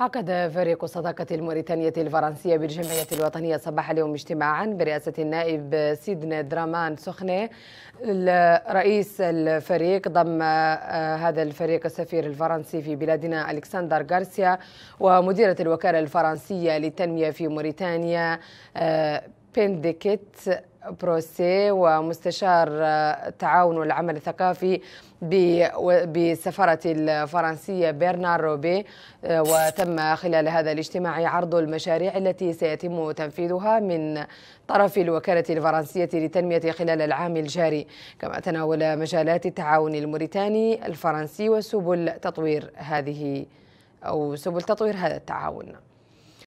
عقد فريق الصداقة الموريتانية الفرنسية بالجمعية الوطنية صباح اليوم اجتماعا برئاسة النائب سيدنا درامان سخني رئيس الفريق ضم آه، هذا الفريق السفير الفرنسي في بلادنا ألكسندر غارسيا ومديرة الوكالة الفرنسية للتنمية في موريتانيا آه، بنديكيت بروسي ومستشار التعاون آه، والعمل الثقافي بسفارة الفرنسية برنار روبي آه، وتم خلال هذا الاجتماع عرض المشاريع التي سيتم تنفيذها من طرف الوكالة الفرنسية للتنمية خلال العام الجاري كما تناول مجالات التعاون الموريتاني الفرنسي وسبل تطوير هذه أو سبل تطوير هذا التعاون